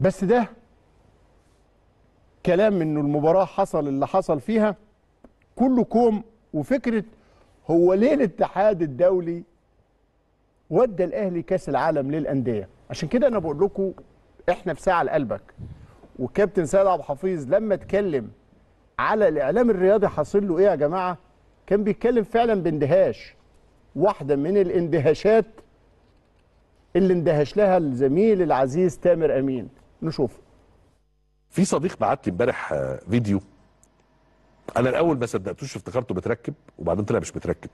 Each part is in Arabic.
بس ده كلام انه المباراه حصل اللي حصل فيها كله كوم وفكره هو ليه الاتحاد الدولي ودى الاهلي كاس العالم للانديه عشان كده انا بقول لكم احنا في ساعه لقلبك وكابتن سيد عبد الحفيظ لما اتكلم على الاعلام الرياضي حاصل له ايه يا جماعه كان بيتكلم فعلا باندهاش واحده من الاندهاشات اللي اندهش لها الزميل العزيز تامر امين نشوف في صديق بعت لي امبارح آه، فيديو انا الاول ما صدقتوش افتكرته متركب وبعدين طلع مش متركب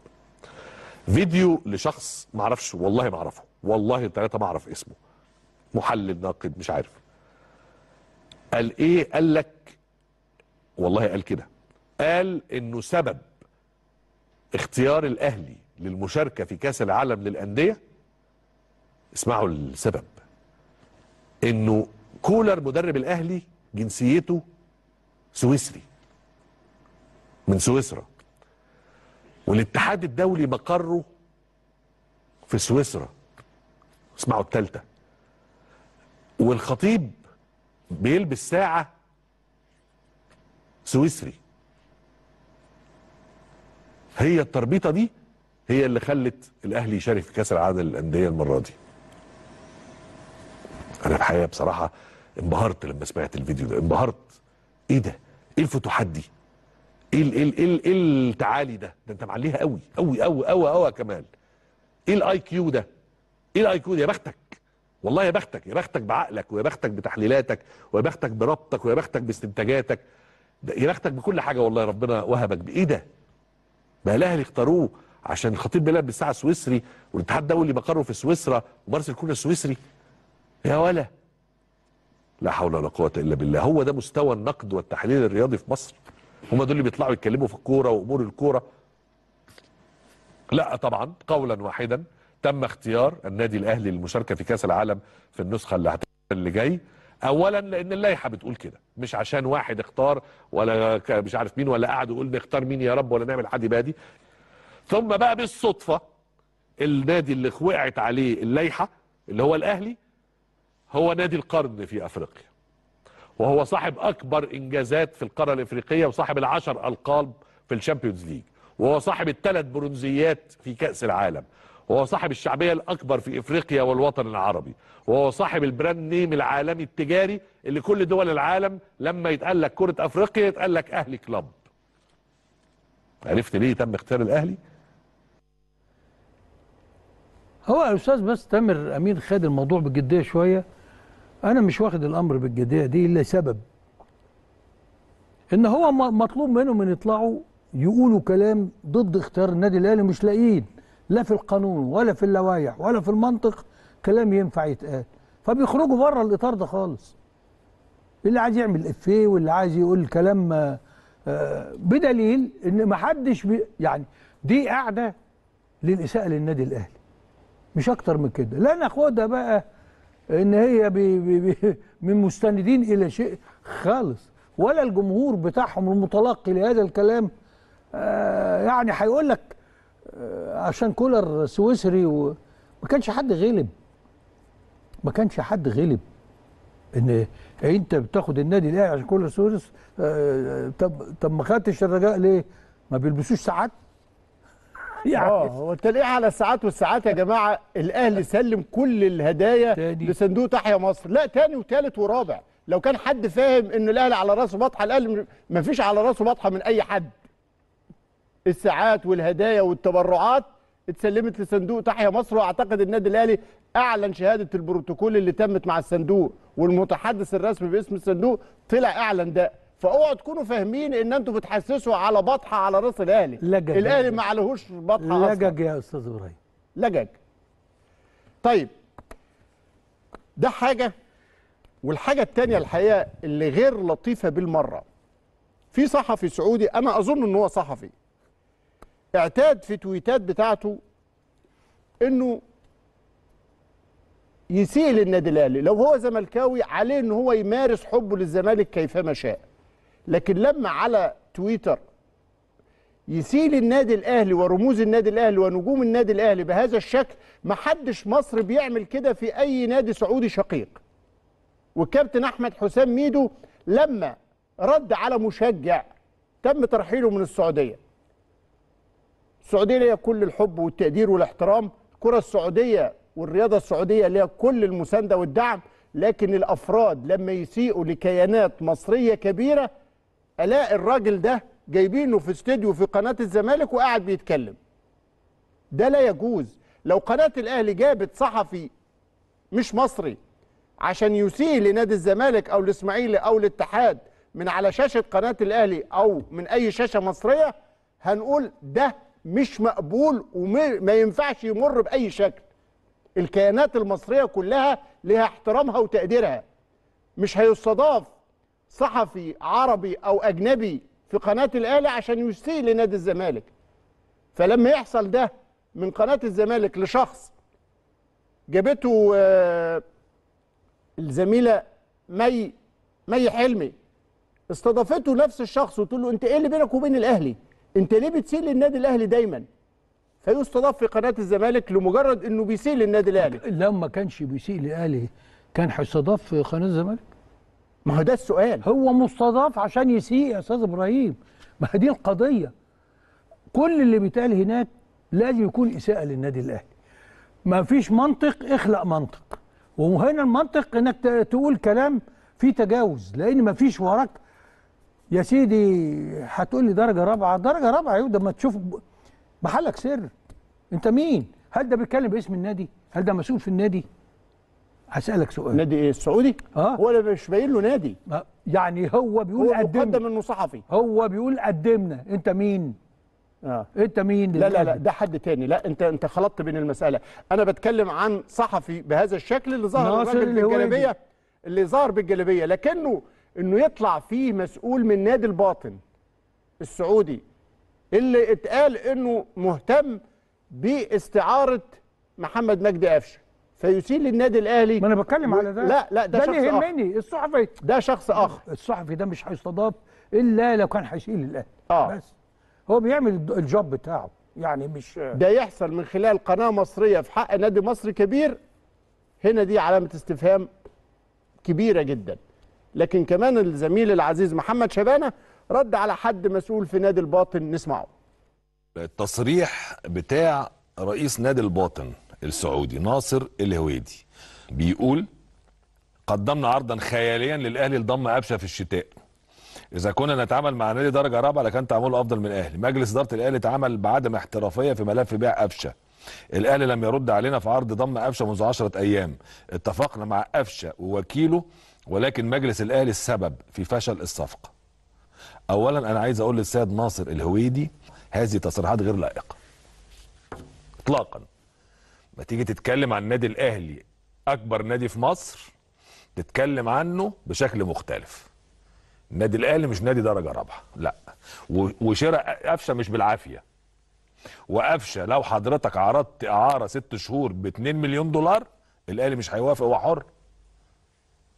فيديو لشخص ما اعرفش والله ما اعرفه والله الثلاثه ما اعرف اسمه محلل ناقد مش عارف قال ايه قال لك والله قال كده قال انه سبب اختيار الاهلي للمشاركه في كاس العالم للانديه اسمعوا السبب انه كولر مدرب الاهلي جنسيته سويسري من سويسرا والاتحاد الدولي مقره في سويسرا اسمعوا الثالثه والخطيب بيلبس ساعة سويسري هي التربيطة دي هي اللي خلت الاهلي يشارك في كاس العالم للانديه المره دي انا الحقيقه بصراحه انبهرت لما سمعت الفيديو ده انبهرت ايه ده ايه الفتوحات دي ايه ال ايه ال ايه, ال إيه التعالي ده ده انت معليها قوي قوي قوي قوي قوي يا كمال ايه الاي كيو ده ايه الاي كيو ده يا بختك والله يا بختك يا بختك بعقلك ويا بختك بتحليلاتك ويا بختك بربطك ويا بختك باستنتاجاتك يا بختك بكل حاجه والله ربنا وهبك بايه ده بقى الاهلي اختاروه عشان خطيب بيلعب بالساعه سويسري والاتحاد الدولي مقره في سويسرا ومارس الكون السويسري يا ولا لا حول ولا قوه الا بالله هو ده مستوى النقد والتحليل الرياضي في مصر هم دول اللي بيطلعوا يتكلموا في الكوره وامور الكوره لا طبعا قولا واحدا تم اختيار النادي الاهلي للمشاركه في كاس العالم في النسخه اللي اللي جاي اولا لان اللائحه بتقول كده مش عشان واحد اختار ولا مش عارف مين ولا قعد يقول نختار مين يا رب ولا نعمل حد بادي ثم بقى بالصدفه النادي اللي وقعت عليه اللائحه اللي هو الاهلي هو نادي القرن في أفريقيا وهو صاحب أكبر إنجازات في القارة الإفريقية وصاحب العشر ألقاب في الشامبيونز ليج وهو صاحب الثلاث برونزيات في كأس العالم وهو صاحب الشعبية الأكبر في إفريقيا والوطن العربي وهو صاحب البراند نيم العالمي التجاري اللي كل دول العالم لما يتقال لك كرة أفريقيا يتقال لك أهلي كلاب عرفت ليه تم اختيار الأهلي؟ هو يا أستاذ بس تامر أمين خد الموضوع بجدية شوية انا مش واخد الامر بالجديه دي الا سبب ان هو مطلوب منهم ان يطلعوا يقولوا كلام ضد اختيار النادي الاهلي مش لاقيين لا في القانون ولا في اللوائح ولا في المنطق كلام ينفع يتقال فبيخرجوا بره الاطار ده خالص اللي عايز يعمل افيه واللي عايز يقول كلام آه، بدليل ان ما حدش يعني دي قاعده للاساءه للنادي الاهلي مش اكتر من كده لا ناخدها بقى ان هي بي بي من مستندين الى شيء خالص ولا الجمهور بتاعهم المتلقي لهذا الكلام آه، يعني هيقول لك آه، عشان كولر سويسري وما كانش حد غلب ما كانش حد غلب ان انت بتاخد النادي الاهلي عشان كولر سويسري آه، طب طب ما خدتش الرجاء ليه؟ ما بيلبسوش ساعات يعني اه هو انت ليه على الساعات والساعات يا جماعه الاهلي سلم كل الهدايا تاني. لصندوق تحيا مصر لا تاني وتالت ورابع لو كان حد فاهم ان الاهلي على راسه بطحه الاهلي ما فيش على راسه بطحه من اي حد الساعات والهدايا والتبرعات اتسلمت لصندوق تحيا مصر واعتقد النادي الاهلي اعلن شهاده البروتوكول اللي تمت مع الصندوق والمتحدث الرسمي باسم الصندوق طلع اعلن ده فاوعوا تكونوا فاهمين ان انتوا بتحسسوا على بطحه على راس الاهلي لجج الاهلي ما عليهوش بطحه لجج يا استاذ ابراهيم لجج طيب ده حاجه والحاجه الثانيه الحقيقه اللي غير لطيفه بالمره في صحفي سعودي انا اظن ان هو صحفي اعتاد في تويتات بتاعته انه يسيء للنادي الاهلي لو هو زملكاوي عليه ان هو يمارس حبه للزمالك كيفما شاء لكن لما على تويتر يسيل النادي الاهلي ورموز النادي الاهلي ونجوم النادي الاهلي بهذا الشكل محدش مصر بيعمل كده في اي نادي سعودي شقيق والكابتن احمد حسام ميدو لما رد على مشجع تم ترحيله من السعوديه السعوديه ليها كل الحب والتقدير والاحترام الكره السعوديه والرياضه السعوديه ليها كل المسانده والدعم لكن الافراد لما يسيئوا لكيانات مصريه كبيره الاقي الراجل ده جايبينه في استوديو في قناه الزمالك وقاعد بيتكلم ده لا يجوز لو قناه الاهلي جابت صحفي مش مصري عشان يسيء لنادي الزمالك او الاسماعيلي او الاتحاد من على شاشه قناه الاهلي او من اي شاشه مصريه هنقول ده مش مقبول وما ينفعش يمر باي شكل الكيانات المصريه كلها لها احترامها وتقديرها مش هيستضاف صحفي عربي او اجنبي في قناه الاهلي عشان يسيء لنادي الزمالك فلما يحصل ده من قناه الزمالك لشخص جابته آه، الزميله مي مي حلمي استضافته نفس الشخص وتقول له انت ايه اللي بينك وبين الاهلي انت ليه بتسيء للنادي الاهلي دايما فيستضاف في قناه الزمالك لمجرد انه بيسيء للنادي الاهلي لو ما كانش بيسيء للاهلي كان هيستضاف في قناه الزمالك ما هو ده السؤال هو مستضاف عشان يسيء يا استاذ ابراهيم ما هي دي القضيه كل اللي بيتقال هناك لازم يكون اساءه للنادي الاهلي ما فيش منطق اخلق منطق وهنا المنطق انك تقول كلام فيه تجاوز لان ما فيش وراك يا سيدي هتقول لي درجه رابعه درجه رابعه يبقى ما تشوف محلك سر انت مين هل ده بيتكلم باسم النادي هل ده مسؤول في النادي هسألك سؤال نادي ايه السعودي؟ اه هو اللي مش باين له نادي آه. يعني هو بيقول هو قدمنا مقدم انه صحفي هو بيقول قدمنا انت مين؟ آه. انت مين لا لا لا ده حد تاني لا انت انت خلطت بين المساله انا بتكلم عن صحفي بهذا الشكل اللي ظهر الراجل بالجلابيه اللي ظهر بالجلابيه لكنه انه يطلع فيه مسؤول من نادي الباطن السعودي اللي اتقال انه مهتم باستعاره محمد مجدي قفشه فيسيء للنادي الاهلي ما انا بتكلم و... على ده لا لا ده, ده شخص اللي يهمني الصحفي ده شخص اخر الصحفي ده مش هيستضاف الا لو كان هيشيل الاهلي اه بس هو بيعمل الجوب بتاعه يعني مش ده يحصل من خلال قناه مصريه في حق نادي مصري كبير هنا دي علامه استفهام كبيره جدا لكن كمان الزميل العزيز محمد شبانه رد على حد مسؤول في نادي الباطن نسمعه التصريح بتاع رئيس نادي الباطن السعودي ناصر الهويدي بيقول قدمنا عرضا خياليا للاهلي لضم قفشه في الشتاء اذا كنا نتعامل مع نادي درجه رابعه لكان تعامله افضل من الاهلي مجلس اداره الاهلي تعامل بعدم احترافيه في ملف بيع قفشه الاهلي لم يرد علينا في عرض ضم قفشه منذ 10 ايام اتفقنا مع قفشه ووكيله ولكن مجلس الاهلي السبب في فشل الصفقه اولا انا عايز اقول للسيد ناصر الهويدي هذه تصريحات غير لائقه اطلاقا ما تيجي تتكلم عن النادي الاهلي اكبر نادي في مصر تتكلم عنه بشكل مختلف النادي الاهلي مش نادي درجه رابعه لا وشراء قفشه مش بالعافيه وقفشه لو حضرتك عرضت اعاره ست شهور ب 2 مليون دولار الاهلي مش هيوافق هو حر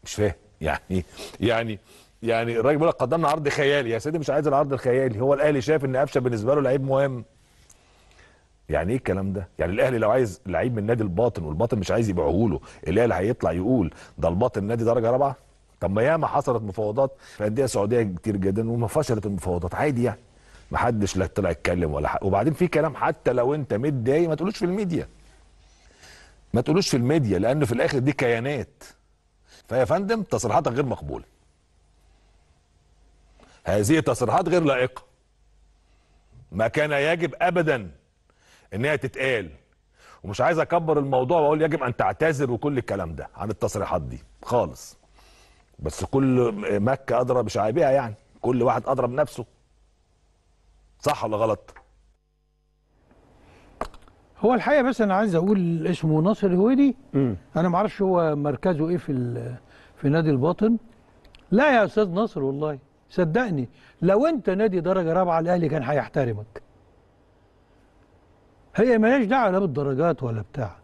مش فاهم يعني يعني يعني الراجل بيقول لك قدمنا عرض خيالي يا سيدي مش عايز العرض الخيالي هو الاهلي شايف ان قفشه بالنسبه له لعيب مهم يعني ايه الكلام ده؟ يعني الاهلي لو عايز لعيب من نادي الباطن والباطن مش عايز يبيعه له، الاهلي هيطلع يقول ده الباطن نادي درجه رابعه؟ طب ما ياما حصلت مفاوضات في انديه سعوديه كتير جدا وما فشلت المفاوضات عادي يعني. ما حدش لا طلع يتكلم ولا حق وبعدين في كلام حتى لو انت متضايق ما تقولوش في الميديا. ما تقولوش في الميديا لان في الاخر دي كيانات. فيا فندم تصريحاتك غير مقبوله. هذه تصريحات غير لائقه. ما كان يجب ابدا انها تتقال ومش عايز اكبر الموضوع واقول يجب ان تعتذر وكل الكلام ده عن التصريحات دي خالص بس كل مكه ادرى بشعابها يعني كل واحد ادرى بنفسه صح ولا غلط هو الحقيقه بس انا عايز اقول اسمه ناصر الهويدي انا ما اعرفش هو مركزه ايه في في نادي الباطن لا يا استاذ ناصر والله صدقني لو انت نادي درجه رابعه الاهلي كان هيحترمك هي مالهاش دعوه لا بالدرجات ولا بتاع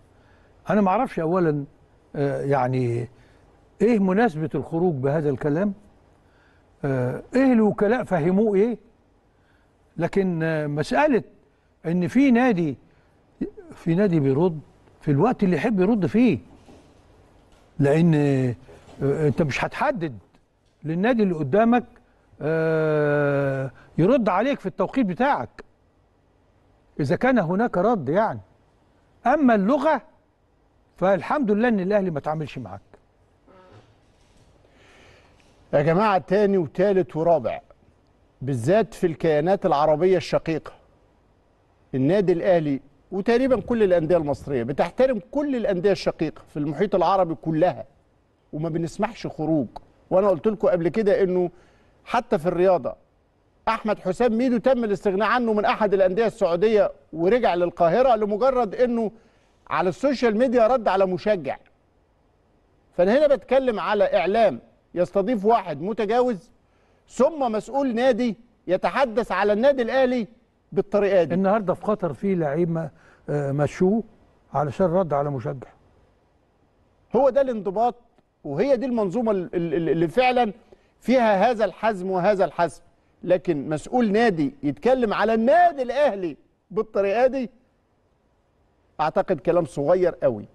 انا ما اعرفش اولا آه، يعني ايه مناسبه الخروج بهذا الكلام آه، ايه الوكلاء فهموه ايه لكن آه، مساله ان في نادي في نادي بيرد في الوقت اللي يحب يرد فيه لان انت مش هتحدد للنادي اللي قدامك يرد عليك في التوقيت بتاعك إذا كان هناك رد يعني أما اللغة فالحمد لله إن الأهلي ما تعاملش معاك يا جماعة تاني وتالت ورابع بالذات في الكيانات العربية الشقيقة النادي الأهلي وتقريبا كل الأندية المصرية بتحترم كل الأندية الشقيقة في المحيط العربي كلها وما بنسمحش خروج وأنا قلت لكم قبل كده إنه حتى في الرياضة احمد حسام ميدو تم الاستغناء عنه من احد الانديه السعوديه ورجع للقاهره لمجرد انه على السوشيال ميديا رد على مشجع فانا هنا بتكلم على اعلام يستضيف واحد متجاوز ثم مسؤول نادي يتحدث على النادي الاهلي بالطريقه دي النهارده في قطر في لعيب آه، مشوه علشان رد على مشجع هو ده الانضباط وهي دي المنظومه اللي فعلا فيها هذا الحزم وهذا الحزم لكن مسؤول نادي يتكلم على النادي الاهلي بالطريقه دي اعتقد كلام صغير قوي